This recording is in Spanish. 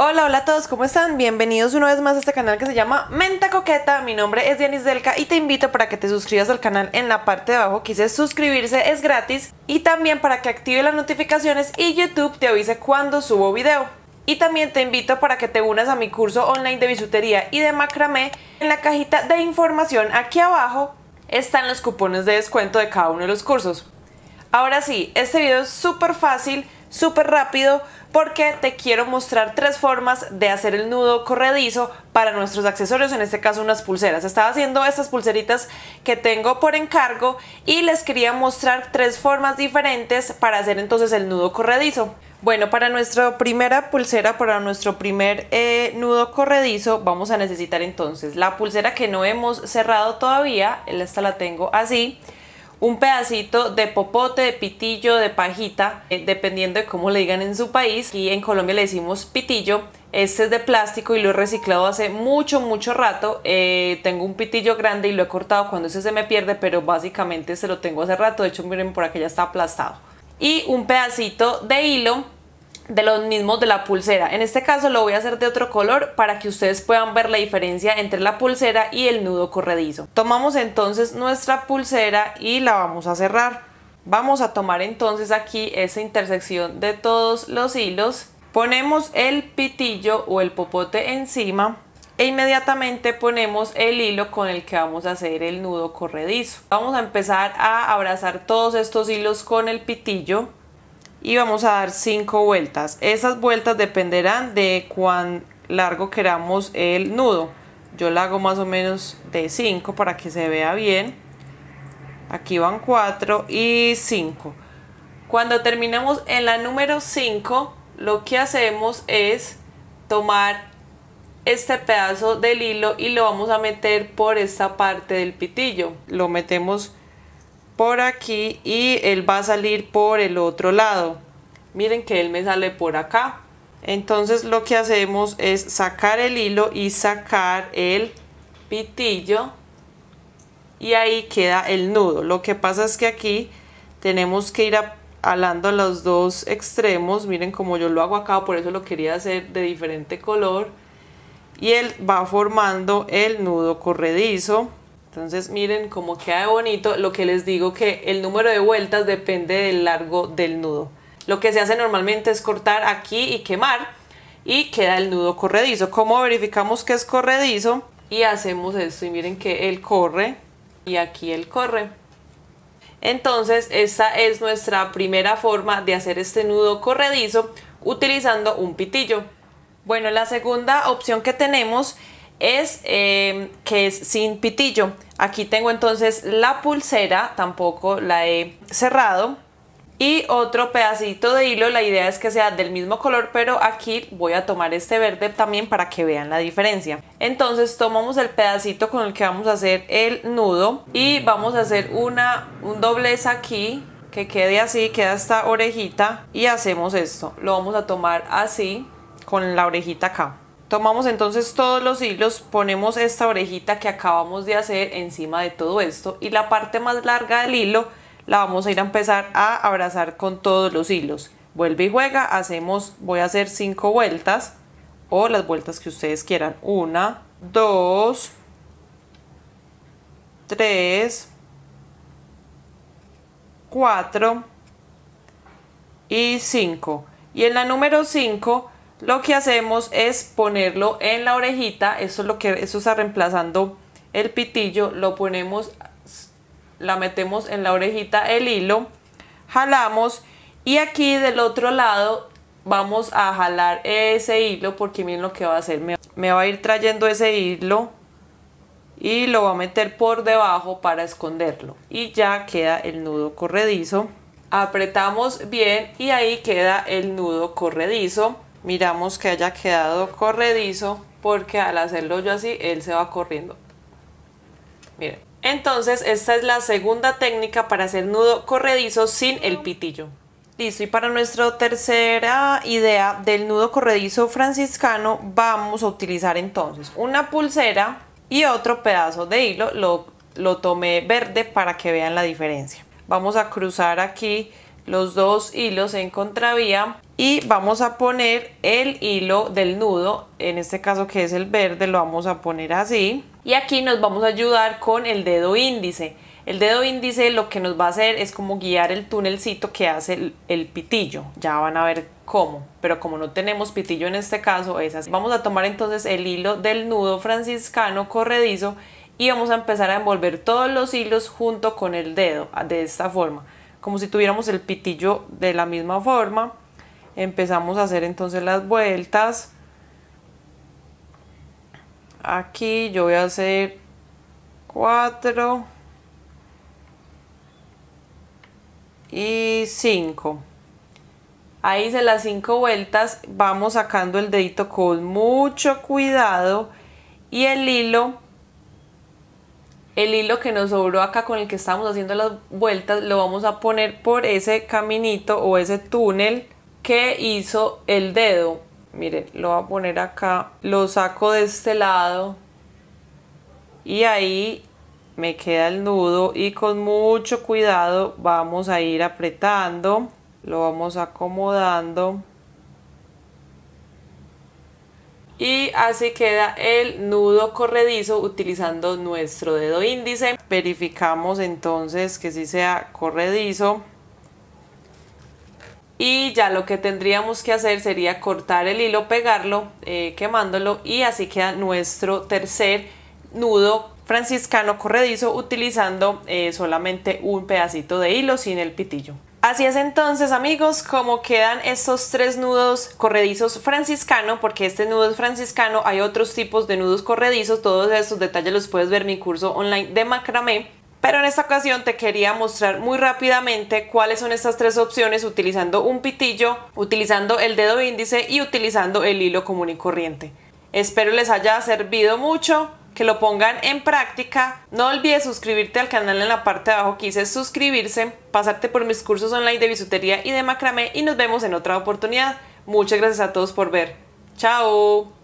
Hola, hola a todos, ¿cómo están? Bienvenidos una vez más a este canal que se llama Menta Coqueta. Mi nombre es Dianis Delca y te invito para que te suscribas al canal en la parte de abajo. Quise suscribirse, es gratis. Y también para que active las notificaciones y YouTube te avise cuando subo video. Y también te invito para que te unas a mi curso online de bisutería y de macramé. En la cajita de información aquí abajo están los cupones de descuento de cada uno de los cursos. Ahora sí, este video es súper fácil súper rápido porque te quiero mostrar tres formas de hacer el nudo corredizo para nuestros accesorios, en este caso unas pulseras. Estaba haciendo estas pulseritas que tengo por encargo y les quería mostrar tres formas diferentes para hacer entonces el nudo corredizo. Bueno, para nuestra primera pulsera, para nuestro primer eh, nudo corredizo, vamos a necesitar entonces la pulsera que no hemos cerrado todavía, esta la tengo así, un pedacito de popote, de pitillo, de pajita, eh, dependiendo de cómo le digan en su país. Y en Colombia le decimos pitillo. Este es de plástico y lo he reciclado hace mucho, mucho rato. Eh, tengo un pitillo grande y lo he cortado cuando ese se me pierde, pero básicamente se lo tengo hace rato. De hecho, miren por aquí ya está aplastado. Y un pedacito de hilo de los mismos de la pulsera. En este caso lo voy a hacer de otro color para que ustedes puedan ver la diferencia entre la pulsera y el nudo corredizo. Tomamos entonces nuestra pulsera y la vamos a cerrar. Vamos a tomar entonces aquí esa intersección de todos los hilos. Ponemos el pitillo o el popote encima e inmediatamente ponemos el hilo con el que vamos a hacer el nudo corredizo. Vamos a empezar a abrazar todos estos hilos con el pitillo y vamos a dar 5 vueltas. Esas vueltas dependerán de cuán largo queramos el nudo. Yo la hago más o menos de 5 para que se vea bien. Aquí van 4 y 5. Cuando terminamos en la número 5, lo que hacemos es tomar este pedazo del hilo y lo vamos a meter por esta parte del pitillo. Lo metemos por aquí y él va a salir por el otro lado. Miren que él me sale por acá. Entonces lo que hacemos es sacar el hilo y sacar el pitillo y ahí queda el nudo. Lo que pasa es que aquí tenemos que ir alando los dos extremos. Miren como yo lo hago acá, por eso lo quería hacer de diferente color. Y él va formando el nudo corredizo. Entonces miren cómo queda bonito. Lo que les digo que el número de vueltas depende del largo del nudo. Lo que se hace normalmente es cortar aquí y quemar y queda el nudo corredizo. ¿Cómo verificamos que es corredizo? Y hacemos esto y miren que él corre y aquí él corre. Entonces esta es nuestra primera forma de hacer este nudo corredizo utilizando un pitillo. Bueno, la segunda opción que tenemos es em, que es sin pitillo. Aquí tengo entonces la pulsera, tampoco la he cerrado. Y otro pedacito de hilo, la idea es que sea del mismo color, pero aquí voy a tomar este verde también para que vean la diferencia. Entonces tomamos el pedacito con el que vamos a hacer el nudo y vamos a hacer una, un doblez aquí que quede así, queda esta orejita y hacemos esto. Lo vamos a tomar así con la orejita acá. Tomamos entonces todos los hilos, ponemos esta orejita que acabamos de hacer encima de todo esto y la parte más larga del hilo la vamos a ir a empezar a abrazar con todos los hilos. Vuelve y juega, hacemos, voy a hacer 5 vueltas o las vueltas que ustedes quieran. Una, 2, 3, 4 y 5. Y en la número 5 lo que hacemos es ponerlo en la orejita, eso es lo que eso está reemplazando el pitillo, lo ponemos, la metemos en la orejita el hilo, jalamos y aquí del otro lado vamos a jalar ese hilo porque miren lo que va a hacer, me va a ir trayendo ese hilo y lo va a meter por debajo para esconderlo y ya queda el nudo corredizo apretamos bien y ahí queda el nudo corredizo miramos que haya quedado corredizo porque al hacerlo yo así él se va corriendo miren entonces esta es la segunda técnica para hacer nudo corredizo sin el pitillo listo y para nuestra tercera idea del nudo corredizo franciscano vamos a utilizar entonces una pulsera y otro pedazo de hilo lo, tomé verde para que vean la diferencia vamos a cruzar aquí los dos hilos en contravía y vamos a poner el hilo del nudo, en este caso que es el verde, lo vamos a poner así. Y aquí nos vamos a ayudar con el dedo índice. El dedo índice lo que nos va a hacer es como guiar el túnelcito que hace el, pitillo. Ya van a ver cómo, pero como no tenemos pitillo en este caso, es así. Vamos a tomar entonces el hilo del nudo franciscano corredizo y vamos a empezar a envolver todos los hilos junto con el dedo, de esta forma, como si tuviéramos el pitillo de la misma forma empezamos a hacer entonces las vueltas aquí yo voy a hacer 4 y 5 ahí hice las 5 vueltas vamos sacando el dedito con mucho cuidado y el hilo el hilo que nos sobró acá con el que estamos haciendo las vueltas lo vamos a poner por ese caminito o ese túnel hizo el dedo. Miren, lo voy a poner acá, lo saco de este lado y ahí me queda el nudo y con mucho cuidado vamos a ir apretando, lo vamos acomodando y así queda el nudo corredizo utilizando nuestro dedo índice verificamos entonces que si sea corredizo y ya lo que tendríamos que hacer sería cortar el hilo, pegarlo, eh, quemándolo y así queda nuestro tercer nudo franciscano corredizo utilizando eh, solamente un pedacito de hilo sin el pitillo. Así es entonces amigos como quedan estos tres nudos corredizos franciscano porque este nudo es franciscano hay otros tipos de nudos corredizos todos estos detalles los puedes ver en mi curso online de macramé pero en esta ocasión te quería mostrar muy rápidamente cuáles son estas tres opciones utilizando un pitillo, utilizando el dedo índice y utilizando el hilo común y corriente. Espero les haya servido mucho, que lo pongan en práctica. No olvides suscribirte al canal en la parte de abajo que suscribirse, pasarte por mis cursos online de bisutería y de macramé y nos vemos en otra oportunidad. Muchas gracias a todos por ver. ¡Chao!